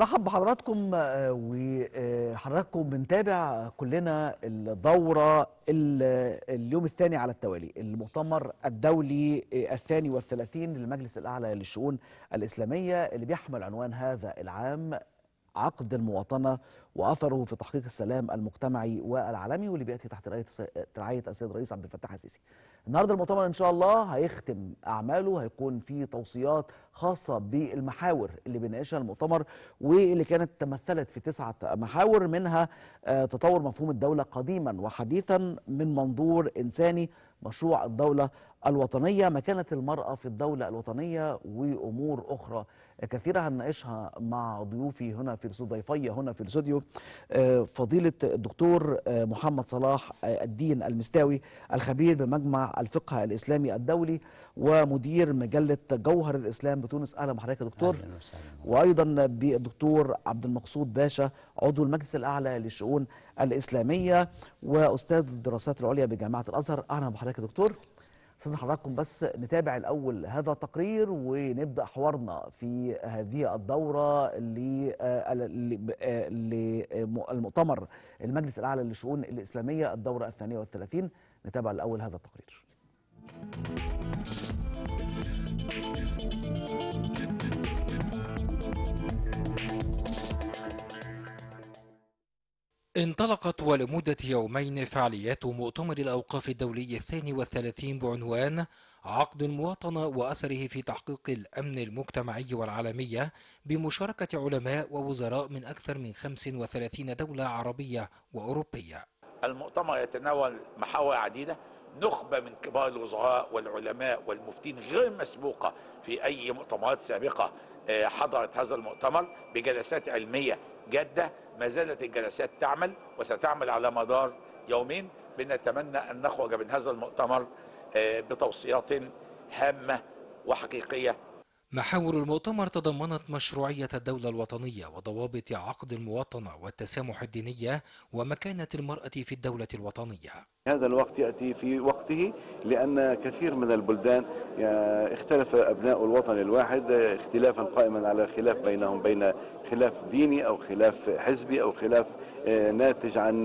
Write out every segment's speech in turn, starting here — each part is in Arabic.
برحب بحضراتكم آه، وحضراتكم بنتابع كلنا الدورة اليوم الثاني على التوالي المؤتمر الدولي آه، الثاني والثلاثين للمجلس الأعلى للشؤون الإسلامية اللي بيحمل عنوان هذا العام عقد المواطنة وأثره في تحقيق السلام المجتمعي والعالمي واللي بيأتي تحت رعاية السيد الرئيس عبد الفتاح السيسي النهارده المؤتمر إن شاء الله هيختم أعماله هيكون في توصيات خاصة بالمحاور اللي بيناقشها المؤتمر واللي كانت تمثلت في تسعة محاور منها آه، تطور مفهوم الدولة قديما وحديثا من منظور إنساني مشروع الدولة الوطنية مكانة المرأة في الدولة الوطنية وأمور أخرى كثيرة هنناقشها مع ضيوفي هنا في ضيفي هنا في الاستوديو آه، فضيلة الدكتور آه، محمد صلاح آه، الدين المستاوي الخبير بمجمع الفقه الإسلامي الدولي ومدير مجلة جوهر الإسلام بتونس أهلا بحضرتك يا دكتور أهلا وسهلا. وأيضا بالدكتور عبد المقصود باشا عضو المجلس الأعلى للشؤون الإسلامية وأستاذ الدراسات العليا بجامعة الأزهر أهلا بحضرتك يا دكتور استاذ حضراتكم بس نتابع الاول هذا التقرير ونبدا حوارنا في هذه الدوره للمؤتمر آه، آه، آه، المجلس الاعلى للشؤون الاسلاميه الدوره الثانيه والثلاثين نتابع الاول هذا التقرير انطلقت ولمدة يومين فعاليات مؤتمر الأوقاف الدولي الثاني والثلاثين بعنوان عقد المواطنة وأثره في تحقيق الأمن المجتمعي والعالمية بمشاركة علماء ووزراء من أكثر من 35 دولة عربية وأوروبية المؤتمر يتناول محاور عديدة نخبة من كبار الوزراء والعلماء والمفتين غير مسبوقة في أي مؤتمرات سابقة آه، حضرت هذا المؤتمر بجلسات علمية جادة ما زالت الجلسات تعمل وستعمل على مدار يومين بنتمنى أن نخرج من هذا المؤتمر آه، بتوصيات هامة وحقيقية محاور المؤتمر تضمنت مشروعية الدولة الوطنية وضوابط عقد المواطنة والتسامح الدينية ومكانة المرأة في الدولة الوطنية هذا الوقت يأتي في وقته لأن كثير من البلدان آه، اختلف أبناء الوطن الواحد آه، اختلافا قائما على خلاف بينهم بين خلاف ديني أو خلاف حزبي أو خلاف آه، ناتج عن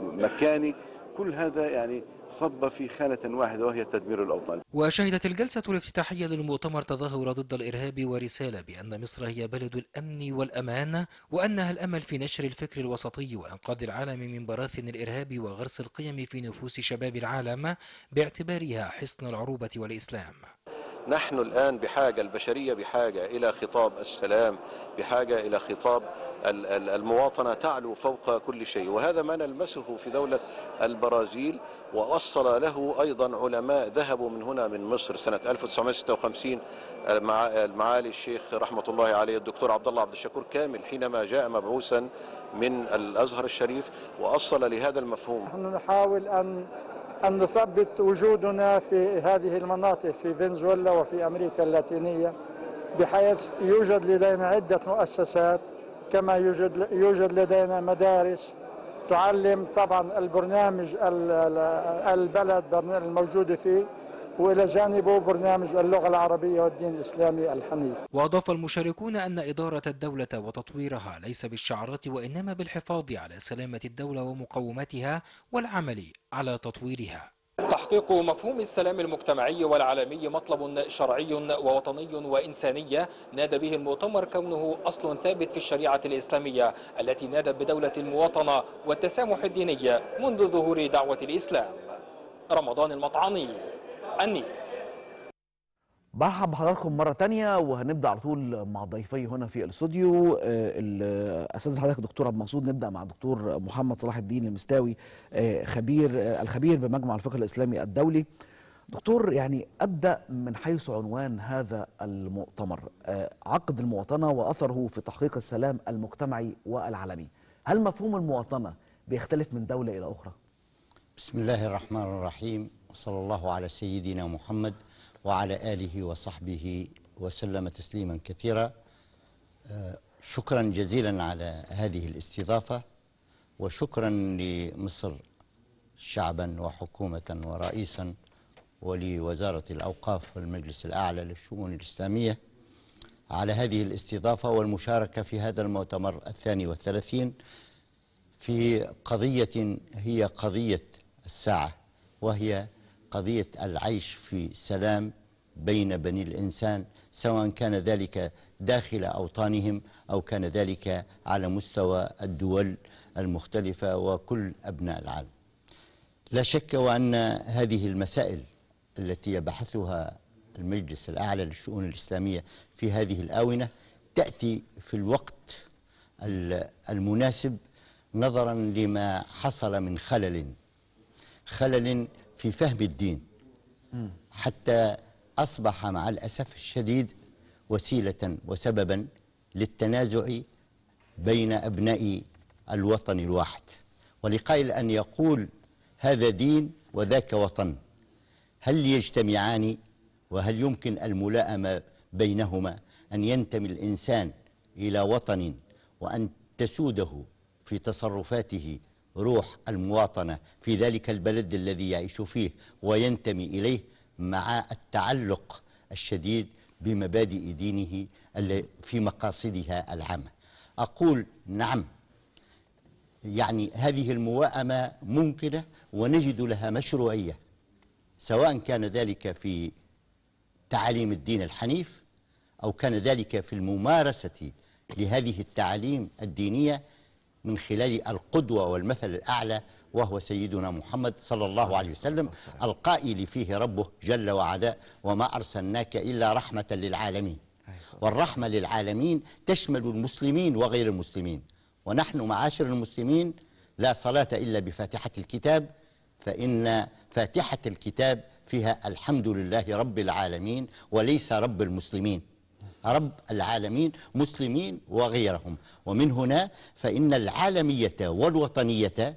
مكاني كل هذا يعني صب في خانة واحدة وهي تدمير الأوطان وشهدت الجلسة الافتتاحية للمؤتمر تظاهر ضد الإرهاب ورسالة بأن مصر هي بلد الأمن والأمان وأنها الأمل في نشر الفكر الوسطي وإنقاذ العالم من براثن الإرهاب وغرس القيم في نفوس شباب العالم باعتبارها حصن العروبة والإسلام نحن الآن بحاجة البشرية بحاجة إلى خطاب السلام بحاجة إلى خطاب المواطنة تعلو فوق كل شيء وهذا ما نلمسه في دولة البرازيل وأصل له أيضا علماء ذهبوا من هنا من مصر سنة 1956 المعالي آه، آه، معالي الشيخ رحمة الله عليه الدكتور عبد الله عبد الشكور كامل حينما جاء مبعوثا من الأزهر الشريف وأصل لهذا المفهوم نحن نحاول أن أن نثبت وجودنا في هذه المناطق في فنزويلا وفي أمريكا اللاتينية بحيث يوجد لدينا عدة مؤسسات كما يوجد يوجد لدينا مدارس تعلم طبعا البرنامج البلد الموجود فيه والى جانبه برنامج اللغه العربيه والدين الاسلامي الحنيف. واضاف المشاركون ان اداره الدوله وتطويرها ليس بالشعارات وانما بالحفاظ على سلامه الدوله ومقوماتها والعمل على تطويرها. تحقيق مفهوم السلام المجتمعي والعالمي مطلب شرعي ووطني وإنساني نادى به المؤتمر كونه أصل ثابت في الشريعة الإسلامية التي نادت بدولة المواطنة والتسامح الديني منذ ظهور دعوة الإسلام رمضان المطعني النيل برحب بحضراتكم مرة تانية وهنبدأ على طول مع ضيفي هنا في الاستوديو آه، الأستاذ حضرتك دكتور عبد المقصود نبدأ مع دكتور محمد صلاح الدين المستاوي آه، خبير آه، الخبير بمجمع الفقه الإسلامي الدولي دكتور يعني أبدأ من حيث عنوان هذا المؤتمر عقد المواطنة وأثره في تحقيق السلام المجتمعي والعالمي هل مفهوم المواطنة بيختلف من دولة إلى أخرى؟ بسم الله الرحمن الرحيم وصلى الله على سيدنا محمد وعلى آله وصحبه وسلم تسليما كثيرا آه، شكرا جزيلا على هذه الاستضافة وشكرا لمصر شعبا وحكومة ورئيسا ولوزارة الأوقاف والمجلس الأعلى للشؤون الإسلامية على هذه الاستضافة والمشاركة في هذا المؤتمر الثاني والثلاثين في قضية هي قضية الساعة وهي قضية العيش في سلام بين بني الإنسان سواء كان ذلك داخل أوطانهم أو كان ذلك على مستوى الدول المختلفة وكل أبناء العالم لا شك وأن هذه المسائل التي يبحثها المجلس الأعلى للشؤون الإسلامية في هذه الآونة تأتي في الوقت المناسب نظرا لما حصل من خلل خلل في فهم الدين حتى أصبح مع الأسف الشديد وسيلة وسببا للتنازع بين أبناء الوطن الواحد ولقائل أن يقول هذا دين وذاك وطن هل يجتمعان وهل يمكن الملائمة بينهما أن ينتمي الإنسان إلى وطن وأن تسوده في تصرفاته روح المواطنة في ذلك البلد الذي يعيش فيه وينتمي إليه مع التعلق الشديد بمبادئ دينه في مقاصدها العامة أقول نعم يعني هذه المواءمة ممكنة ونجد لها مشروعية سواء كان ذلك في تعاليم الدين الحنيف أو كان ذلك في الممارسة لهذه التعاليم الدينية من خلال القدوة والمثل الأعلى وهو سيدنا محمد صلى الله عليه وسلم القائل فيه ربه جل وعلا وما أرسلناك إلا رحمة للعالمين والرحمة للعالمين تشمل المسلمين وغير المسلمين ونحن معاشر المسلمين لا صلاة إلا بفاتحة الكتاب فإن فاتحة الكتاب فيها الحمد لله رب العالمين وليس رب المسلمين رب العالمين مسلمين وغيرهم ومن هنا فإن العالمية والوطنية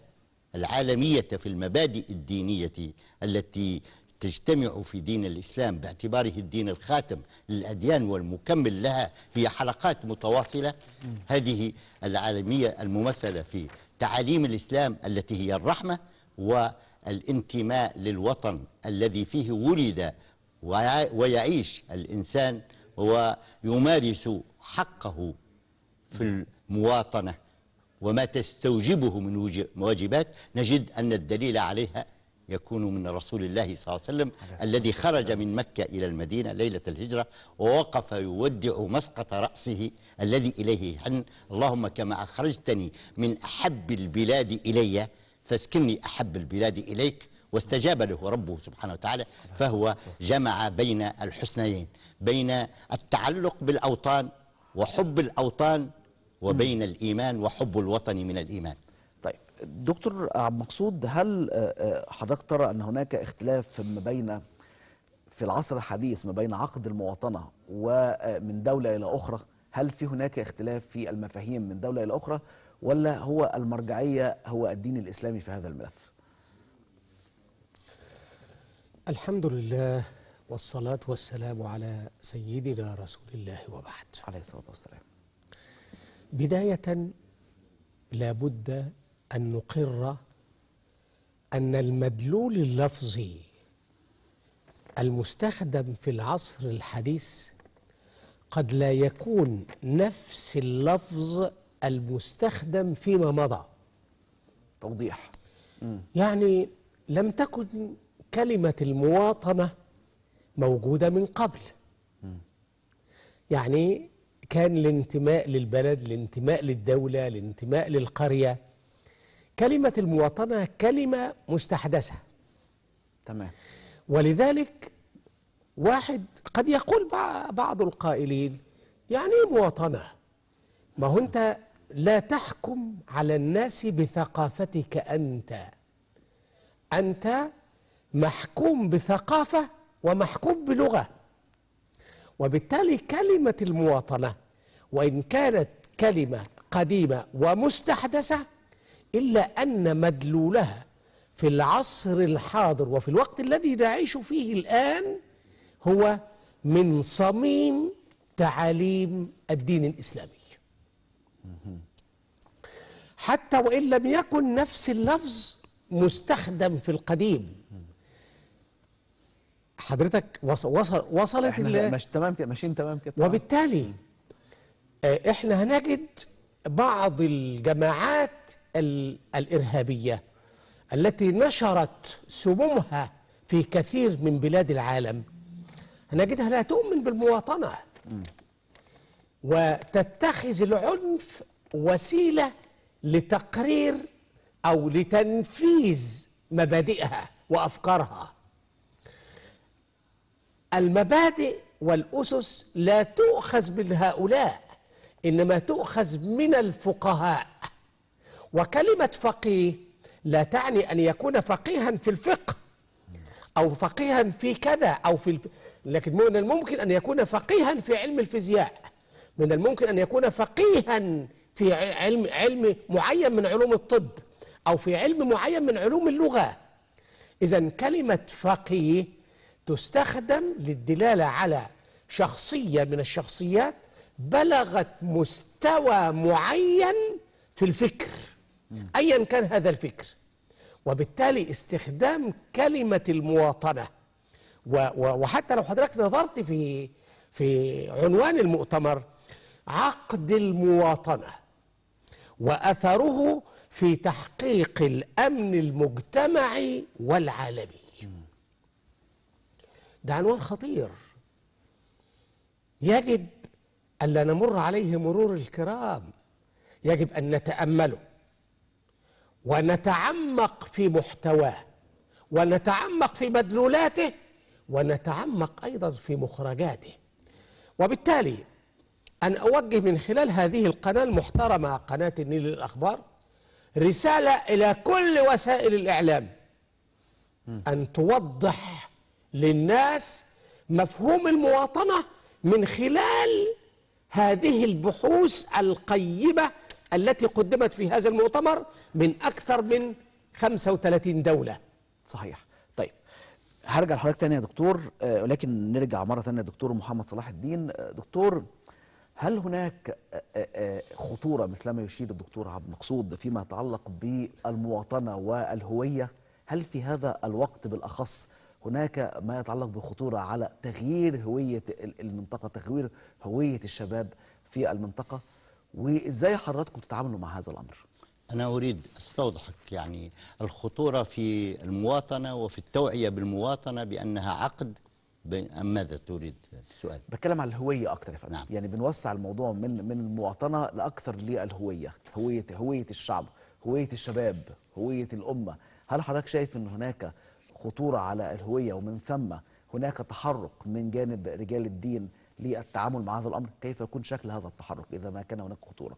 العالمية في المبادئ الدينية التي تجتمع في دين الإسلام باعتباره الدين الخاتم للأديان والمكمل لها هي حلقات متواصلة هذه العالمية الممثلة في تعاليم الإسلام التي هي الرحمة والانتماء للوطن الذي فيه ولد ويعيش الإنسان ويمارس حقه في المواطنة وما تستوجبه من واجبات نجد أن الدليل عليها يكون من رسول الله صلى الله عليه وسلم الذي خرج من مكة إلى المدينة ليلة الهجرة ووقف يودع مسقط رأسه الذي إليه حن اللهم كما أخرجتني من أحب البلاد إلي فاسكني أحب البلاد إليك واستجاب له ربه سبحانه وتعالى فهو جمع بين الحسنيين بين التعلق بالأوطان وحب الأوطان وبين الإيمان وحب الوطن من الإيمان طيب دكتور عبد المقصود هل آه، آه، حضرتك ترى أن هناك اختلاف ما بين في العصر الحديث ما بين عقد المواطنة ومن آه، دولة إلى أخرى هل في هناك اختلاف في المفاهيم من دولة إلى أخرى ولا هو المرجعية هو الدين الإسلامي في هذا الملف الحمد لله والصلاة والسلام على سيدنا رسول الله وبعد عليه الصلاة والسلام بداية لابد أن نقر أن المدلول اللفظي المستخدم في العصر الحديث قد لا يكون نفس اللفظ المستخدم فيما مضى توضيح يعني لم تكن كلمة المواطنة موجودة من قبل يعني كان الانتماء للبلد الانتماء للدولة الانتماء للقرية كلمة المواطنة كلمة مستحدثة تمام ولذلك واحد قد يقول بعض القائلين يعني مواطنة ما هو أنت لا تحكم على الناس بثقافتك أنت أنت محكوم بثقافة ومحكوم بلغة وبالتالي كلمة المواطنة وإن كانت كلمة قديمة ومستحدثة إلا أن مدلولها في العصر الحاضر وفي الوقت الذي نعيش فيه الآن هو من صميم تعاليم الدين الإسلامي حتى وإن لم يكن نفس اللفظ مستخدم في القديم حضرتك وصل وصل وصلت اللي مش تمام كده ماشيين تمام كده وبالتالي آه، احنا هنجد بعض الجماعات الارهابيه التي نشرت سمومها في كثير من بلاد العالم هنجدها لا تؤمن بالمواطنه وتتخذ العنف وسيله لتقرير او لتنفيذ مبادئها وافكارها المبادئ والأسس لا تؤخذ من هؤلاء إنما تؤخذ من الفقهاء وكلمة فقيه لا تعني أن يكون فقيها في الفقه أو فقيها في كذا أو في الف... لكن من الممكن أن يكون فقيها في علم الفيزياء من الممكن أن يكون فقيها في علم علم معين من علوم الطب أو في علم معين من علوم اللغة إذا كلمة فقيه تستخدم للدلالة على شخصية من الشخصيات بلغت مستوى معين في الفكر أيا كان هذا الفكر وبالتالي استخدام كلمة المواطنة وحتى لو حضرتك نظرت في في عنوان المؤتمر عقد المواطنة وأثره في تحقيق الأمن المجتمعي والعالمي ده عنوان خطير يجب ألا نمر عليه مرور الكرام يجب أن نتأمله ونتعمق في محتواه ونتعمق في مدلولاته ونتعمق أيضا في مخرجاته وبالتالي أن أوجه من خلال هذه القناة المحترمة قناة النيل للأخبار رسالة إلى كل وسائل الإعلام أن توضح للناس مفهوم المواطنة من خلال هذه البحوث القيمة التي قدمت في هذا المؤتمر من أكثر من 35 دولة صحيح طيب هرجع لحضرتك تاني يا دكتور آه، ولكن نرجع مرة تانية دكتور محمد صلاح الدين آه، دكتور هل هناك آه، خطورة مثلما يشير الدكتور عبد المقصود فيما يتعلق بالمواطنة والهوية هل في هذا الوقت بالأخص هناك ما يتعلق بخطورة على تغيير هوية المنطقة تغيير هوية الشباب في المنطقة وإزاي حضراتكم تتعاملوا مع هذا الأمر؟ أنا أريد أستوضحك يعني الخطورة في المواطنة وفي التوعية بالمواطنة بأنها عقد ماذا تريد السؤال؟ بتكلم عن الهوية أكثر يا فندم نعم. يعني بنوسع الموضوع من من المواطنة لأكثر للهوية هوية هوية الشعب هوية الشباب هوية الأمة هل حضرتك شايف أن هناك خطورة على الهوية ومن ثم هناك تحرك من جانب رجال الدين للتعامل مع هذا الأمر كيف يكون شكل هذا التحرك إذا ما كان هناك خطورة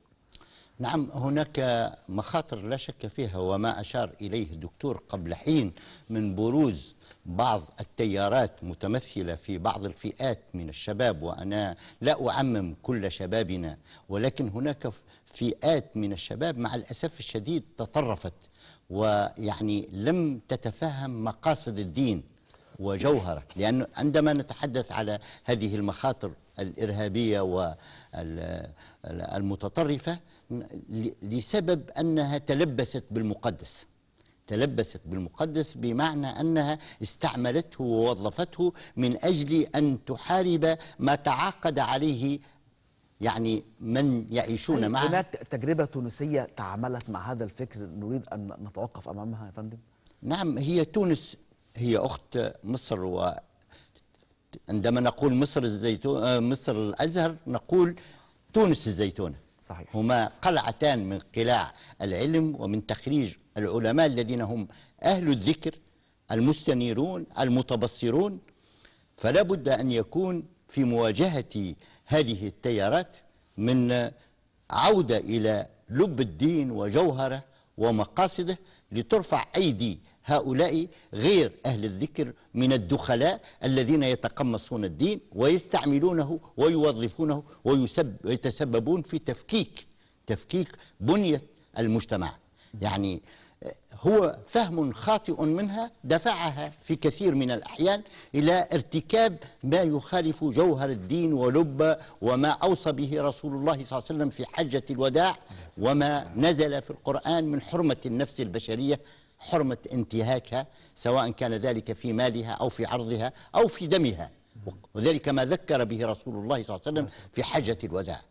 نعم هناك مخاطر لا شك فيها وما أشار إليه الدكتور قبل حين من بروز بعض التيارات متمثلة في بعض الفئات من الشباب وأنا لا أعمم كل شبابنا ولكن هناك فئات من الشباب مع الأسف الشديد تطرفت ويعني لم تتفهم مقاصد الدين وجوهره لأنه عندما نتحدث على هذه المخاطر الإرهابية والمتطرفة لسبب أنها تلبست بالمقدس تلبست بالمقدس بمعنى أنها استعملته ووظفته من أجل أن تحارب ما تعاقد عليه يعني من يعيشون معها هناك تجربة تونسية تعاملت مع هذا الفكر نريد أن نتوقف أمامها يا فندم نعم هي تونس هي أخت مصر و عندما نقول مصر الزيتون آه، مصر الأزهر نقول تونس الزيتونة صحيح هما قلعتان من قلاع العلم ومن تخريج العلماء الذين هم أهل الذكر المستنيرون المتبصرون فلا بد أن يكون في مواجهة هذه التيارات من عودة إلى لب الدين وجوهره ومقاصده لترفع أيدي هؤلاء غير أهل الذكر من الدخلاء الذين يتقمصون الدين ويستعملونه ويوظفونه ويتسببون في تفكيك تفكيك بنية المجتمع يعني هو فهم خاطئ منها دفعها في كثير من الأحيان إلى ارتكاب ما يخالف جوهر الدين ولب وما أوصى به رسول الله صلى الله عليه وسلم في حجة الوداع وما نزل في القرآن من حرمة النفس البشرية حرمة انتهاكها سواء كان ذلك في مالها أو في عرضها أو في دمها وذلك ما ذكر به رسول الله صلى الله عليه وسلم في حجة الوداع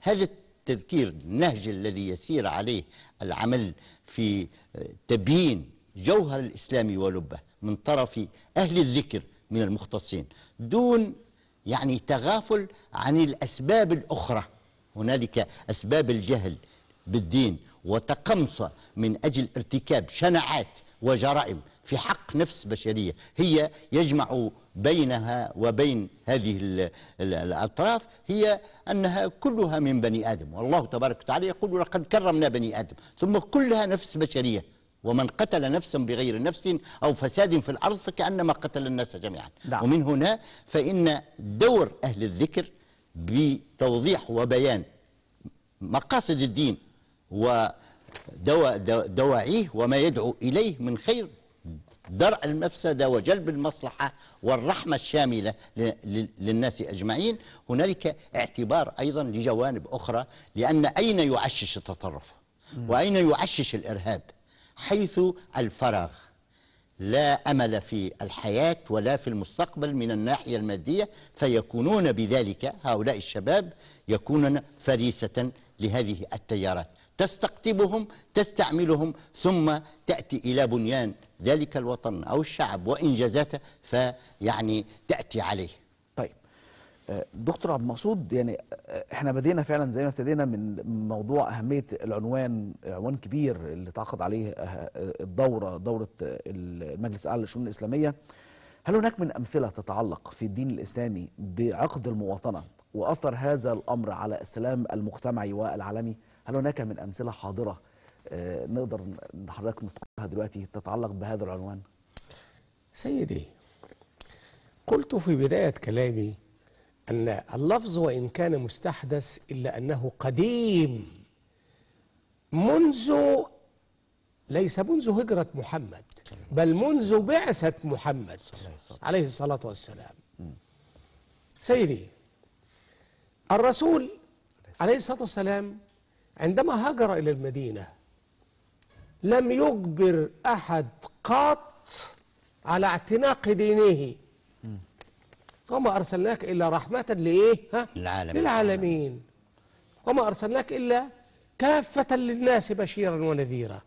هذا التذكير النهج الذي يسير عليه العمل في آه، تبيين جوهر الإسلام ولبه من طرف أهل الذكر من المختصين دون يعني تغافل عن الأسباب الأخرى هنالك أسباب الجهل بالدين وتقمص من أجل ارتكاب شنعات وجرائم في حق نفس بشرية هي يجمع بينها وبين هذه الأطراف هي أنها كلها من بني آدم والله تبارك وتعالى يقول لقد كرمنا بني آدم ثم كلها نفس بشرية ومن قتل نفسا بغير نفس أو فساد في الأرض فكأنما قتل الناس جميعا دعم. ومن هنا فإن دور أهل الذكر بتوضيح وبيان مقاصد الدين و دواعيه وما يدعو إليه من خير درء المفسدة وجلب المصلحة والرحمة الشاملة للناس أجمعين هنالك اعتبار أيضا لجوانب أخرى لأن أين يعشش التطرف وأين يعشش الإرهاب حيث الفراغ لا أمل في الحياة ولا في المستقبل من الناحية المادية فيكونون بذلك هؤلاء الشباب يكونون فريسة لهذه التيارات تستقطبهم تستعملهم ثم تأتي إلى بنيان ذلك الوطن أو الشعب وإنجازاته فيعني تأتي عليه طيب آه، دكتور عبد المقصود يعني آه، احنا بدينا فعلا زي ما ابتدينا من موضوع اهميه العنوان عنوان كبير اللي تعقد عليه آه، الدوره دوره المجلس الاعلى للشؤون الاسلاميه هل هناك من امثله تتعلق في الدين الاسلامي بعقد المواطنه واثر هذا الامر على السلام المجتمعي والعالمي؟ هل هناك من أمثلة حاضرة آه، نقدر حضرتك نطرحها دلوقتي تتعلق بهذا العنوان سيدي قلت في بداية كلامي أن اللفظ وإن كان مستحدث إلا أنه قديم منذ ليس منذ هجرة محمد بل منذ بعثة محمد عليه الصلاة والسلام سيدي الرسول عليه الصلاة والسلام عندما هاجر إلى المدينة لم يجبر أحد قط على اعتناق دينه وما أرسلناك إلا رحمة لإيه؟ ها؟ العالمين. للعالمين وما أرسلناك إلا كافة للناس بشيرا ونذيرا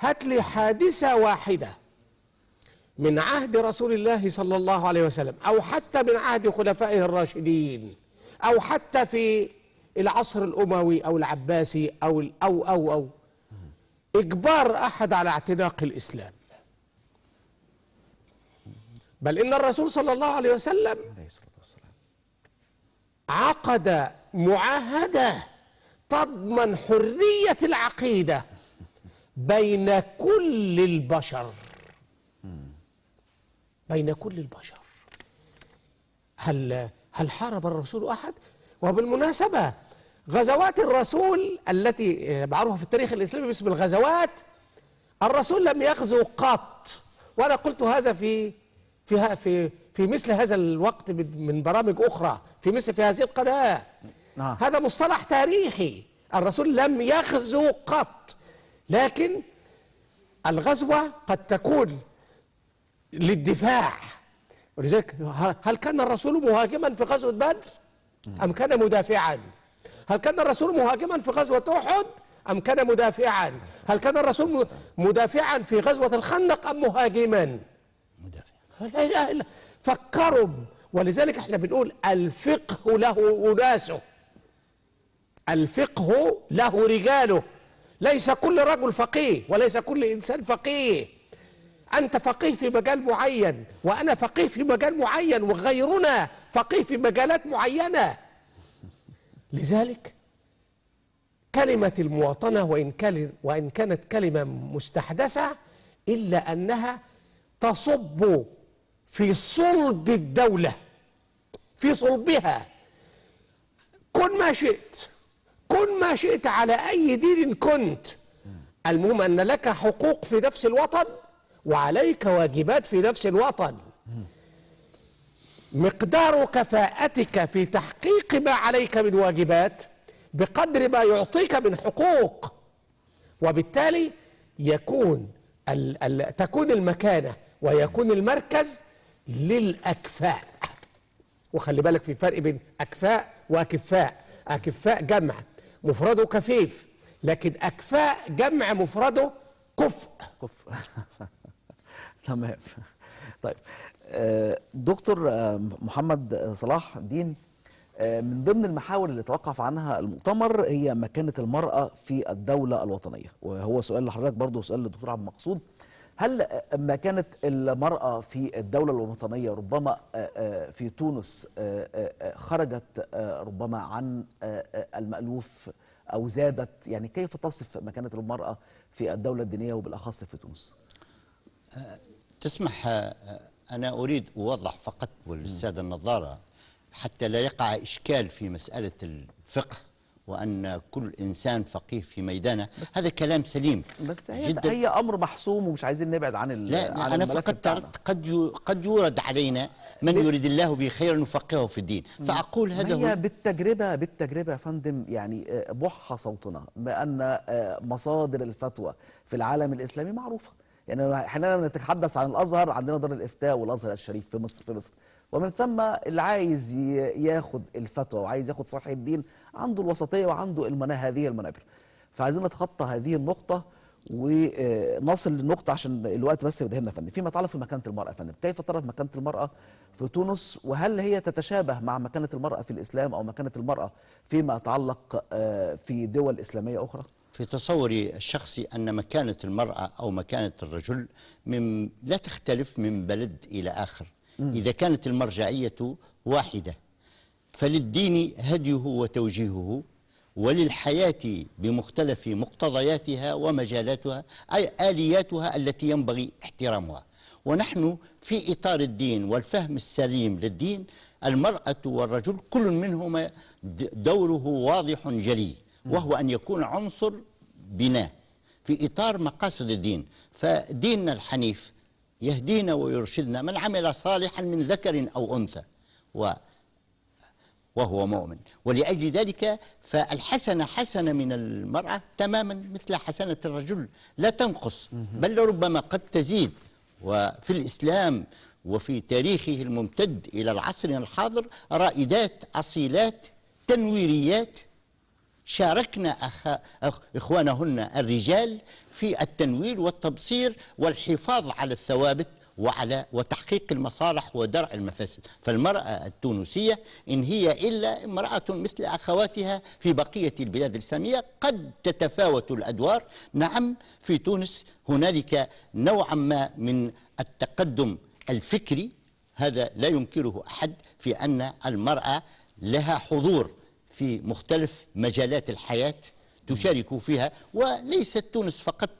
هات لي حادثة واحدة من عهد رسول الله صلى الله عليه وسلم أو حتى من عهد خلفائه الراشدين أو حتى في العصر الأموي أو العباسي أو أو أو أو إجبار أحد على اعتناق الإسلام بل إن الرسول صلى الله عليه وسلم عقد معاهدة تضمن حرية العقيدة بين كل البشر بين كل البشر هل هل حارب الرسول أحد؟ وبالمناسبة غزوات الرسول التي آه، معروفة في التاريخ الإسلامي باسم الغزوات الرسول لم يغزو قط وأنا قلت هذا في في في في مثل هذا الوقت من برامج أخرى في مثل في هذه القناة نعم. هذا مصطلح تاريخي الرسول لم يغزو قط لكن الغزوة قد تكون للدفاع ولذلك هل كان الرسول مهاجما في غزوة بدر؟ أم كان مدافعا هل كان الرسول مهاجما في غزوة أحد أم كان مدافعا هل كان الرسول مدافعا في غزوة الخندق أم مهاجما مدافعا لا لا لا فكروا ولذلك احنا بنقول الفقه له أناسه الفقه له رجاله ليس كل رجل فقيه وليس كل إنسان فقيه أنت فقيه في مجال معين وأنا فقيه في مجال معين وغيرنا فقيه في مجالات معينة لذلك كلمة المواطنة وإن, وإن كانت كلمة مستحدثة إلا أنها تصب في صلب الدولة في صلبها كن ما شئت كن ما شئت على أي دين كنت المهم أن لك حقوق في نفس الوطن وعليك واجبات في نفس الوطن مقدار كفاءتك في تحقيق ما عليك من واجبات بقدر ما يعطيك من حقوق وبالتالي يكون الـ الـ تكون المكانة ويكون المركز للأكفاء وخلي بالك في فرق بين أكفاء وأكفاء أكفاء جمع مفرده كفيف لكن أكفاء جمع مفرده كفء كفء تمام طيب آه، دكتور آه، محمد صلاح الدين آه، من ضمن المحاور اللي توقف عنها المؤتمر هي مكانة المرأة في الدولة الوطنية وهو سؤال لحضرتك برضه سؤال للدكتور عبد المقصود هل مكانة المرأة في الدولة الوطنية ربما في تونس خرجت ربما عن المألوف أو زادت يعني كيف تصف مكانة المرأة في الدولة الدينية وبالأخص في تونس؟ تسمح أنا أريد أوضح فقط للسادة النظارة حتى لا يقع إشكال في مسألة الفقه وأن كل إنسان فقيه في ميدانه هذا كلام سليم بس هي, جداً هي أمر محسوم ومش عايزين نبعد عن لا عن أنا فقط قد قد يورد علينا من يريد الله به خيرا يفقهه في الدين فأقول هذا هي بالتجربة بالتجربة يا فندم يعني آه، بح صوتنا بأن آه، مصادر الفتوى في العالم الإسلامي معروفة يعني احنا بنتحدث عن الازهر عندنا دار الافتاء والازهر الشريف في مصر في مصر ومن ثم اللي عايز ياخد الفتوى وعايز ياخد صلاح الدين عنده الوسطيه وعنده المنا هذه المنابر فعايزين نتخطى هذه النقطه ونصل آه، للنقطه عشان الوقت بس يدهمنا يا فندم فيما يتعلق مكانه المراه يا فندم كيف ترى مكانه المراه في تونس وهل هي تتشابه مع مكانه المراه في الاسلام او مكانه المراه فيما يتعلق آه، في دول اسلاميه اخرى في تصوري الشخصي أن مكانة المرأة أو مكانة الرجل من لا تختلف من بلد إلى آخر إذا كانت المرجعية واحدة فللدين هديه وتوجيهه وللحياة بمختلف مقتضياتها ومجالاتها أي آلياتها التي ينبغي احترامها ونحن في إطار الدين والفهم السليم للدين المرأة والرجل كل منهما دوره واضح جلي وهو أن يكون عنصر بناء في إطار مقاصد الدين فديننا الحنيف يهدينا ويرشدنا من عمل صالحا من ذكر أو أنثى و وهو مؤمن ولأجل ذلك فالحسنة حسنة من المرأة تماما مثل حسنة الرجل لا تنقص بل ربما قد تزيد وفي الإسلام وفي تاريخه الممتد إلى العصر الحاضر رائدات أصيلات تنويريات شاركنا أخ... أخ... إخوانهن الرجال في التنوير والتبصير والحفاظ على الثوابت وعلى وتحقيق المصالح ودرء المفاسد فالمرأة التونسية إن هي إلا امرأة مثل أخواتها في بقية البلاد الإسلامية قد تتفاوت الأدوار نعم في تونس هنالك نوعا ما من التقدم الفكري هذا لا ينكره أحد في أن المرأة لها حضور في مختلف مجالات الحياة تشارك فيها وليست تونس فقط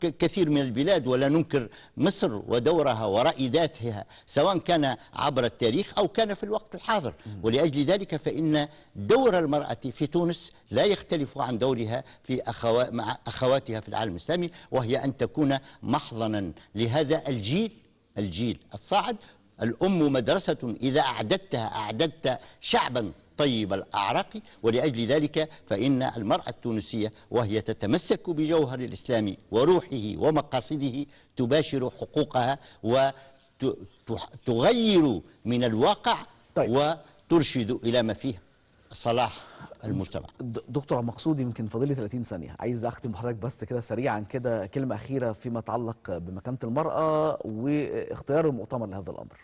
كثير من البلاد ولا ننكر مصر ودورها ورائداتها سواء كان عبر التاريخ أو كان في الوقت الحاضر ولأجل ذلك فإن دور المرأة في تونس لا يختلف عن دورها في أخو... مع أخواتها في العالم الإسلامي وهي أن تكون محضنا لهذا الجيل الجيل الصاعد الأم مدرسة إذا أعددتها أعددت شعبا طيب الأعراق ولأجل ذلك فإن المرأة التونسية وهي تتمسك بجوهر الإسلام وروحه ومقاصده تباشر حقوقها وتغير من الواقع طيب. وترشد إلى ما فيه صلاح المجتمع دكتور مقصودي يمكن فاضل لي 30 ثانيه عايز اختم حضرتك بس كده سريعا كده كلمه اخيره فيما يتعلق بمكانه المراه واختيار المؤتمر لهذا الامر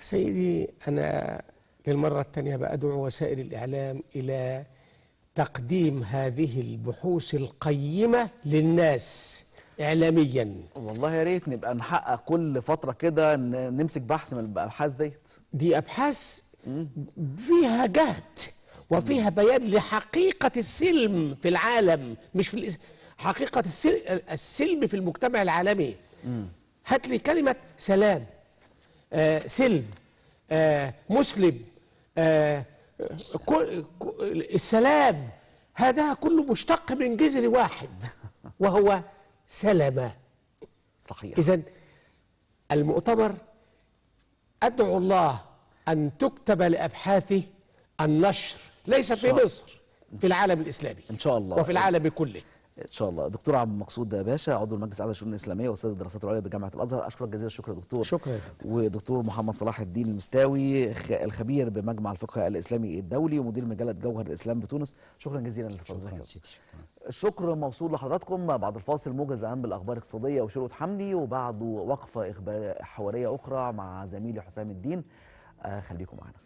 سيدي انا للمرة الثانية بأدعو وسائل الإعلام إلى تقديم هذه البحوث القيمة للناس إعلاميا والله يا ريت نبقى نحقق كل فترة كده نمسك بحث من الأبحاث ديت دي أبحاث فيها جهد وفيها بيان لحقيقة السلم في العالم مش في الإس... حقيقة السلم في المجتمع العالمي هات لي كلمة سلام آه سلم آه مسلم آه، السلام هذا كله مشتق من جذر واحد وهو سلمة صحيح إذا المؤتمر أدعو الله أن تكتب لأبحاثه النشر ليس في مصر في العالم الإسلامي إن شاء الله وفي العالم كله ان شاء الله دكتور عبد المقصود باشا عضو المجلس الاعلى للشؤون الاسلاميه واستاذ الدراسات العليا بجامعه الازهر اشكرك جزيل الشكر يا دكتور شكرا ودكتور محمد صلاح الدين المستاوي الخبير بمجمع الفقه الاسلامي الدولي ومدير مجله جوهر الاسلام بتونس شكرا جزيلا لحضرتك الشكر موصول لحضراتكم بعد الفاصل موجز الان بالاخبار الاقتصاديه وشروط حمدي وبعده وقفه اخبار حواريه اخرى مع زميلي حسام الدين آه، خليكم معنا